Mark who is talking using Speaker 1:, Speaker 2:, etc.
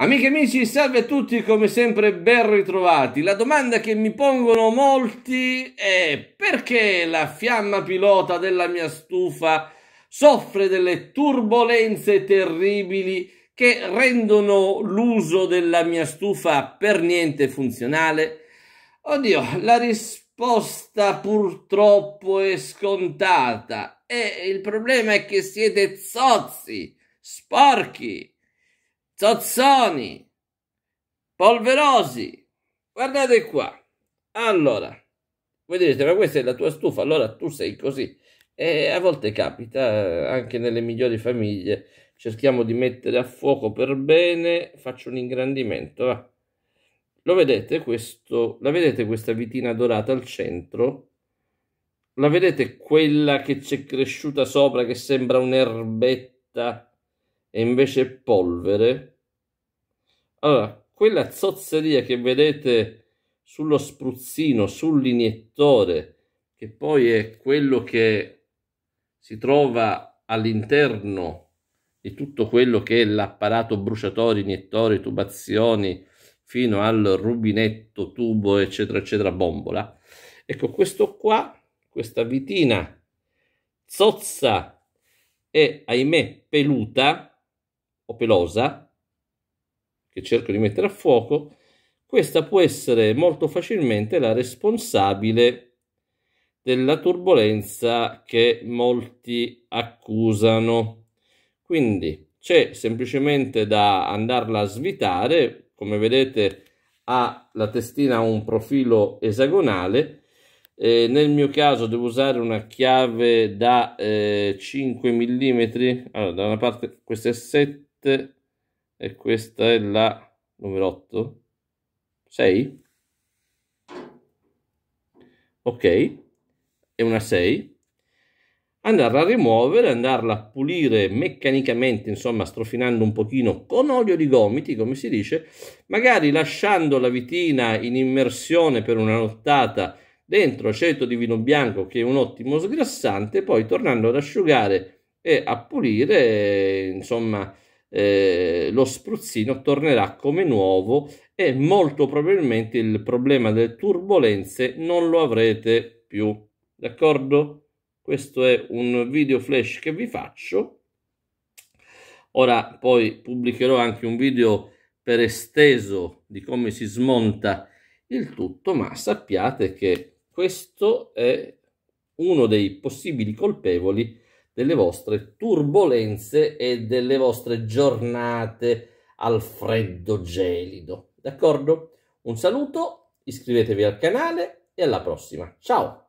Speaker 1: Amiche e amici, salve a tutti, come sempre ben ritrovati. La domanda che mi pongono molti è perché la fiamma pilota della mia stufa soffre delle turbulenze terribili che rendono l'uso della mia stufa per niente funzionale? Oddio, la risposta purtroppo è scontata e il problema è che siete zozzi, sporchi Zozzoni, polverosi, guardate qua. Allora, voi direte, ma questa è la tua stufa, allora tu sei così. E a volte capita, eh, anche nelle migliori famiglie, cerchiamo di mettere a fuoco per bene, faccio un ingrandimento, va. Lo vedete questo, la vedete questa vitina dorata al centro? La vedete quella che c'è cresciuta sopra che sembra un'erbetta? e invece polvere. Allora, quella zozzeria che vedete sullo spruzzino, sull'iniettore, che poi è quello che si trova all'interno di tutto quello che è l'apparato bruciatore, iniettore, tubazioni, fino al rubinetto, tubo, eccetera, eccetera, bombola. Ecco, questo qua, questa vitina zozza e, ahimè, peluta, o pelosa che cerco di mettere a fuoco, questa può essere molto facilmente la responsabile della turbolenza che molti accusano. Quindi c'è semplicemente da andarla a svitare, come vedete ha la testina un profilo esagonale, eh, nel mio caso devo usare una chiave da eh, 5 mm, allora da una parte questa è 7, 7 e questa è la numero 8 6 ok è una 6 andarla a rimuovere andarla a pulire meccanicamente insomma strofinando un pochino con olio di gomiti come si dice magari lasciando la vitina in immersione per una nottata dentro aceto di vino bianco che è un ottimo sgrassante poi tornando ad asciugare e a pulire insomma eh, lo spruzzino tornerà come nuovo e molto probabilmente il problema delle turbulenze non lo avrete più. D'accordo? Questo è un video flash che vi faccio. Ora poi pubblicherò anche un video per esteso di come si smonta il tutto, ma sappiate che questo è uno dei possibili colpevoli delle vostre turbulenze e delle vostre giornate al freddo gelido. D'accordo? Un saluto, iscrivetevi al canale e alla prossima. Ciao!